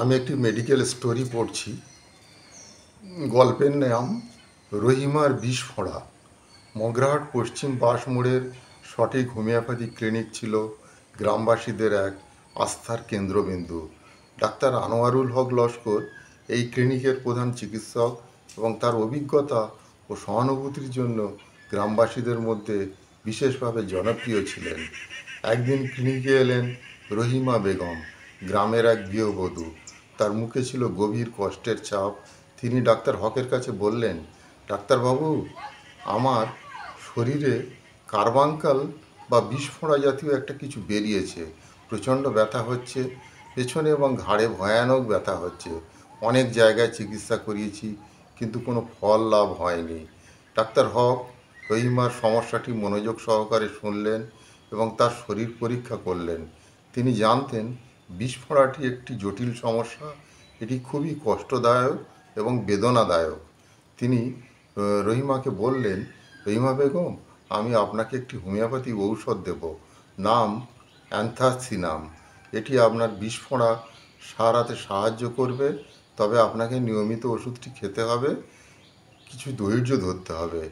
আমি একটি medical story পড়ছি গল্পের নাম রহিমার বিষ ফোঁড়া মগ্রাহাট পশ্চিম বাস মোড়ের সঠিক হোমিওপ্যাথি ক্লিনিক ছিল গ্রামবাসীদের এক আস্থার কেন্দ্রবিন্দু ডাক্তার আনোয়ারুল হক লস্কর এই ক্লিনিকের প্রধান চিকিৎসক এবং তার অভিজ্ঞতা ও সহানুভূতির জন্য গ্রামবাসীদের মধ্যে বিশেষভাবে জনপ্রিয় ছিলেন একদিন ক্লিনিকে এলেন রহিমা বেগম গ্রামের এক গৃহবধূ তার মুখে ছিল গভীর কষ্টের চাপ তিনি ডাক্তার হকের কাছে বললেন ডাক্তারবাবু আমার শরীরে কার্বাঙ্কাল বা বিস্ফোড়া জাতীয় একটা কিছু বেরিয়েছে প্রচণ্ড ব্যথা হচ্ছে পেছনে এবং ঘাড়ে ভয়ানক ব্যথা হচ্ছে অনেক জায়গায় চিকিৎসা করিয়েছি কিন্তু কোনো ফল লাভ হয়নি ডাক্তার হক রহিমার সমস্যাটি মনোযোগ সহকারে শুনলেন এবং তার শরীর পরীক্ষা করলেন তিনি জানতেন বিস্ফোরাটি একটি জটিল সমস্যা এটি খুবই কষ্টদায়ক এবং বেদনাদায়ক তিনি রহিমাকে বললেন রহিমা বেগম আমি আপনাকে একটি হোমিওপ্যাথি ঔষধ দেব নাম অ্যান্থাসিনাম এটি আপনার বিস্ফোরা সারাতে সাহায্য করবে তবে আপনাকে নিয়মিত ওষুধটি খেতে হবে কিছু ধৈর্য ধরতে হবে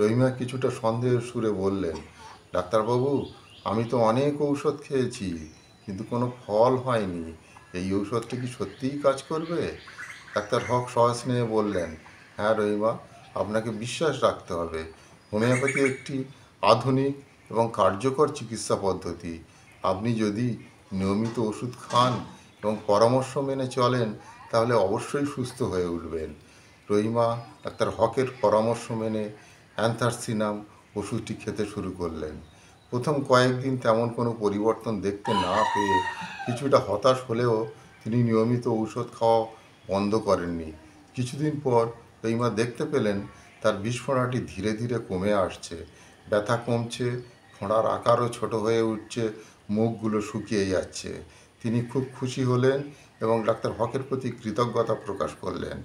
রহিমা কিছুটা সন্দেহের সুরে বললেন ডাক্তারবাবু আমি তো অনেক ঔষধ খেয়েছি কিন্তু কোনো ফল হয়নি এই ঔষধটা কি সত্যিই কাজ করবে ডাক্তার হক সহজ নিয়ে বললেন হ্যাঁ রহিমা আপনাকে বিশ্বাস রাখতে হবে হোমিওপ্যাথি একটি আধুনিক এবং কার্যকর চিকিৎসা পদ্ধতি আপনি যদি নিয়মিত ওষুধ খান এবং পরামর্শ মেনে চলেন তাহলে অবশ্যই সুস্থ হয়ে উঠবেন রহিমা ডাক্তার হকের পরামর্শ মেনে অ্যান্থারসিনাম ওষুধটি খেতে শুরু করলেন প্রথম কয়েকদিন তেমন কোনো পরিবর্তন দেখতে না পেয়ে কিছুটা হতাশ হলেও তিনি নিয়মিত ঔষধ খাওয়া বন্ধ করেননি কিছুদিন পর রহিমা দেখতে পেলেন তার বিস্ফোরণাটি ধীরে ধীরে কমে আসছে ব্যথা কমছে ফোঁড়ার আকারও ছোট হয়ে উঠছে মুখগুলো শুকিয়ে যাচ্ছে তিনি খুব খুশি হলেন এবং ডাক্তার হকের প্রতি কৃতজ্ঞতা প্রকাশ করলেন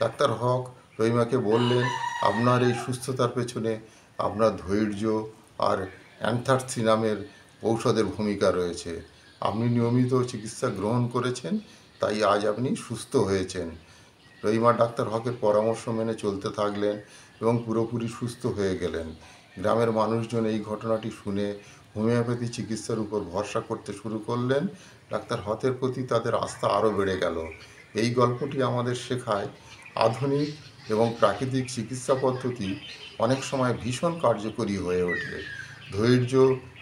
ডাক্তার হক রহিমাকে বললেন আপনার এই সুস্থতার পেছনে আপনার ধৈর্য আর অ্যান্থার্সি নামের ঔষধের ভূমিকা রয়েছে আপনি নিয়মিত চিকিৎসা গ্রহণ করেছেন তাই আজ আপনি সুস্থ হয়েছেন রহিমা ডাক্তার হকের পরামর্শ মেনে চলতে থাকলেন এবং পুরোপুরি সুস্থ হয়ে গেলেন গ্রামের মানুষজন এই ঘটনাটি শুনে হোমিওপ্যাথি চিকিৎসার উপর ভরসা করতে শুরু করলেন ডাক্তার হতের প্রতি তাদের আস্থা আরও বেড়ে গেল এই গল্পটি আমাদের শেখায় আধুনিক এবং প্রাকৃতিক চিকিৎসা পদ্ধতি অনেক সময় ভীষণ কার্যকরী হয়ে ওঠে ধৈর্য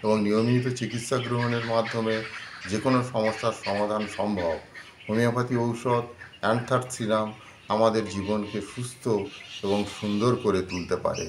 এবং নিয়মিত চিকিৎসা গ্রহণের মাধ্যমে যে কোনো সমস্যার সমাধান সম্ভব হোমিওপ্যাথি ঔষধ অ্যান্থার সিরাম আমাদের জীবনকে সুস্থ এবং সুন্দর করে তুলতে পারে